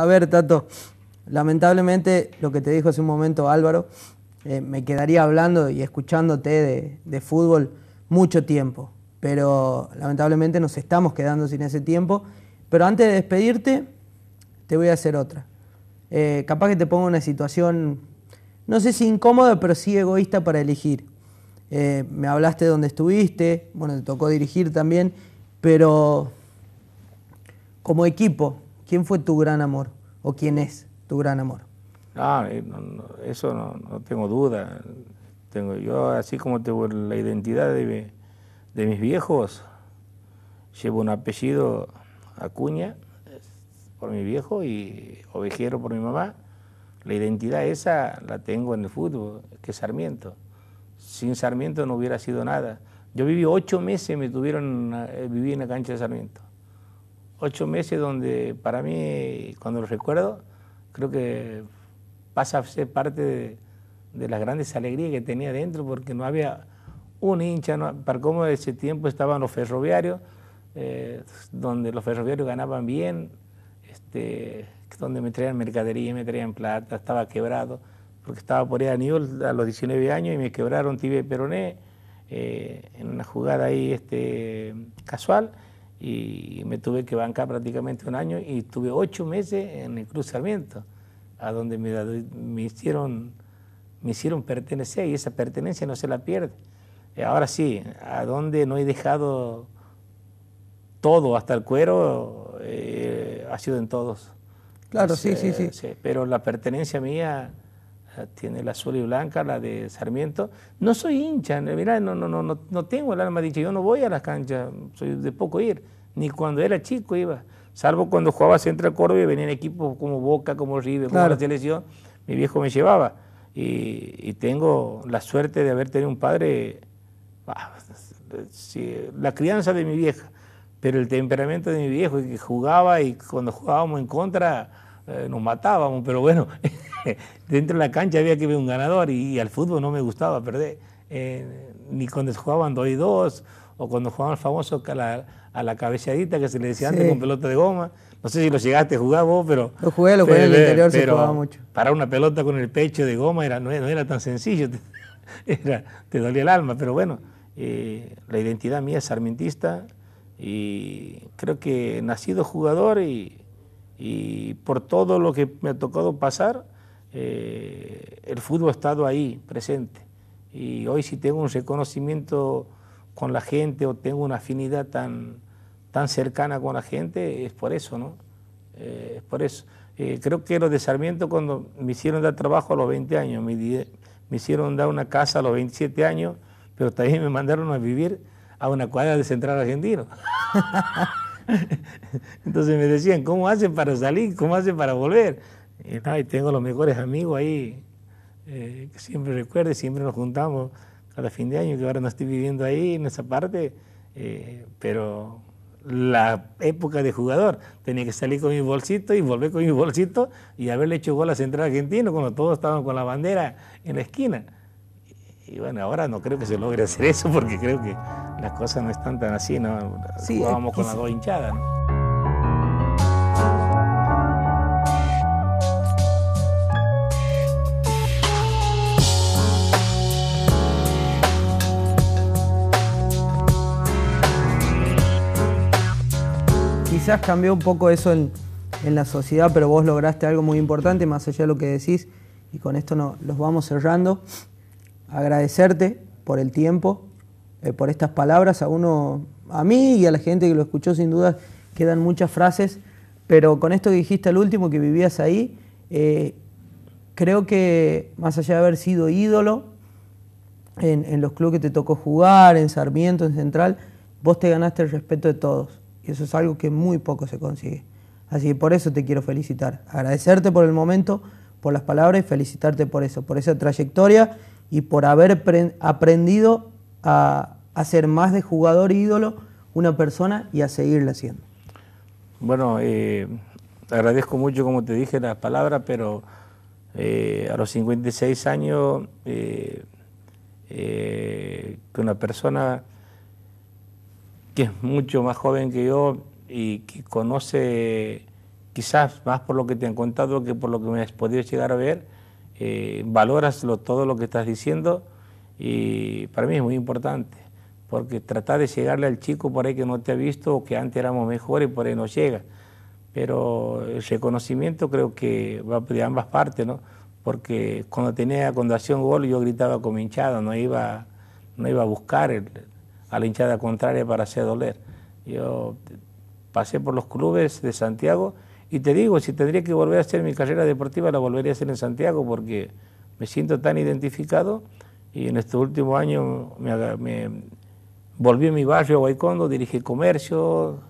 A ver, Tato, lamentablemente lo que te dijo hace un momento Álvaro, eh, me quedaría hablando y escuchándote de, fútbol mucho tiempo, pero lamentablemente nos estamos quedando sin ese tiempo. Pero antes de despedirte, te voy a hacer otra. Eh, capaz que te pongo una situación, no sé si incómoda, pero sí egoísta para elegir. Eh, me hablaste de dónde estuviste, bueno, te tocó dirigir también, pero como equipo, ¿Quién fue tu gran amor? ¿O quién es tu gran amor? Ah, eh, no, eso no, tengo duda. Tengo, yo, así como tengo la identidad de, de mis viejos, llevo un apellido Acuña por mi viejo y Ovejero por mi mamá. La identidad esa la tengo en el fútbol, que es Sarmiento. Sin Sarmiento no hubiera sido nada. Yo viví ocho meses, me tuvieron, eh, viví en la cancha de Sarmiento ocho meses donde para mí, cuando lo recuerdo, creo que pasa a ser parte de, las grandes alegrías que tenía dentro, porque no había un hincha, para cómo ese tiempo estaban los ferroviarios, eh, donde los ferroviarios ganaban bien, este, donde me traían mercadería, me traían plata, estaba quebrado, porque estaba por ahí a nivel a los 19 años y me quebraron tibia peroné eh, en una jugada ahí este, casual y me tuve que bancar prácticamente un año y estuve ocho meses en el cruzamiento, a donde me, hicieron, me hicieron pertenecer y esa pertenencia no se la pierde. Eh, ahora sí, a donde no he dejado todo, hasta el cuero, eh, ha sido en todos. Claro, sí, sí, sí. Eh, pero la pertenencia mía tiene la azul y blanca, la de Sarmiento. No soy hincha, mira no, no, no, no tengo el alma dicha, yo no voy a las canchas, soy de poco ir, ni cuando era chico iba, salvo cuando jugaba Central Córdoba y venían equipos como Boca, como River, como la selección, mi viejo me llevaba. Y, tengo la suerte de haber tenido un padre, ah, la crianza de mi vieja, pero el temperamento de mi viejo, que jugaba y cuando jugábamos en contra eh, nos matábamos, pero bueno. dentro de la cancha había que ver un ganador y, al fútbol no me gustaba perder. Eh, ni cuando jugaban 2 y 2 o cuando jugaban el famoso a la, a que se le decía antes con pelota de goma. No sé si lo llegaste a jugar vos, pero... Lo jugué, lo jugué en el interior, se mucho. Para una pelota con el pecho de goma era, no, era tan sencillo, te, dolía el alma, pero bueno, eh, la identidad mía es sarmentista y creo que nacido jugador y, y por todo lo que me ha tocado pasar, eh, el fútbol ha estado ahí, presente. Y hoy si tengo un reconocimiento con la gente o tengo una afinidad tan, tan cercana con la gente, es por eso, ¿no? Eh, es por eso. Eh, creo que los de Sarmiento cuando me hicieron dar trabajo a los 20 años, me, me hicieron dar una casa a los 27 años, pero también me mandaron a vivir a una cuadra de Central Argentino. Entonces me decían, ¿cómo hacen para salir? ¿Cómo hacen para volver? Y, tengo los mejores amigos ahí, eh, que siempre recuerdo, siempre nos juntamos cada fin de año, que ahora no estoy viviendo ahí en esa parte, eh, pero la época de jugador. Tenía que salir con mi bolsito y volver con mi bolsito y haberle hecho gol a Central Argentino cuando todos estaban con la bandera en la esquina. Y, bueno, ahora no creo que se logre hacer eso porque creo que las cosas no están tan así, ¿no? Jugábamos con las dos hinchadas. quizás cambió un poco eso en, la sociedad, pero vos lograste algo muy importante, más allá de lo que decís, y con esto no, los vamos cerrando. Agradecerte por el tiempo, eh, por estas palabras, a uno, a mí y a la gente que lo escuchó, sin duda quedan muchas frases, pero con esto que dijiste al último, que vivías ahí, eh, creo que más allá de haber sido ídolo en los clubes que te tocó jugar, en Sarmiento, en Central, vos te ganaste el respeto de todos eso es algo que muy poco se consigue. Así que por eso te quiero felicitar. Agradecerte por el momento, por las palabras y felicitarte por eso, por esa trayectoria y por haber aprendido a, ser más de jugador ídolo una persona y a seguirla siendo. Bueno, eh, agradezco mucho, como te dije, las palabras, pero eh, a los 56 años, eh, que una persona que es mucho más joven que yo y que conoce quizás más por lo que te han contado que por lo que me has podido llegar a ver, eh, valoras todo lo que estás diciendo y para mí es muy importante, porque tratar de llegarle al chico por ahí que no te ha visto o que antes éramos mejores y por ahí no llega, pero el reconocimiento creo que va de ambas partes, ¿no? porque cuando tenía, cuando hacía un gol yo gritaba como hinchada, no iba, no iba a buscar el, a la hinchada contraria para hacer doler. Yo pasé por los clubes de Santiago y te digo, si tendría que volver a hacer mi carrera deportiva, la volvería a hacer en Santiago porque me siento tan identificado y en este último año me, volví a mi barrio, a Guaycondo, dirigí comercio,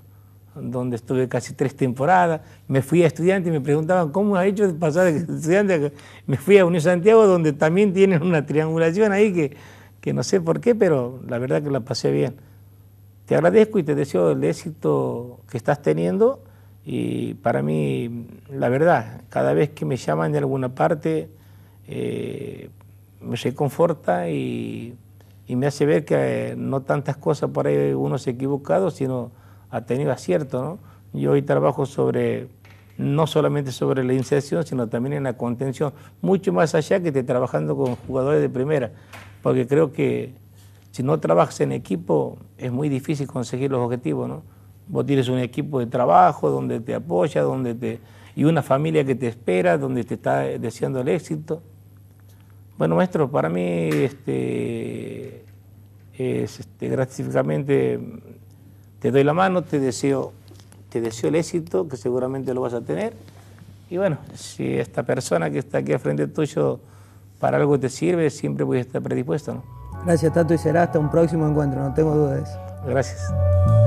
donde estuve casi tres temporadas, me fui a estudiante y me preguntaban, ¿cómo ha hecho de pasar de estudiante? Me fui a Unión Santiago, donde también tienen una triangulación ahí que que no sé por qué, pero la verdad que la pasé bien. Te agradezco y te deseo el éxito que estás teniendo y para mí, la verdad, cada vez que me llaman de alguna parte, eh, me reconforta y, me hace ver que eh, no tantas cosas por ahí uno se ha equivocado, sino ha tenido acierto. ¿no? Yo hoy trabajo sobre no solamente sobre la inserción, sino también en la contención, mucho más allá que te trabajando con jugadores de primera porque creo que si no trabajas en equipo es muy difícil conseguir los objetivos, ¿no? Vos tienes un equipo de trabajo donde te apoya, donde te y una familia que te espera, donde te está deseando el éxito. Bueno, maestro, para mí este, es, este, gratificamente te doy la mano, te deseo, te deseo el éxito, que seguramente lo vas a tener. Y bueno, si esta persona que está aquí al frente tuyo para algo te sirve, siempre voy a estar predispuesto. Gracias, Tato, y será hasta un próximo encuentro, no tengo dudas. Gracias.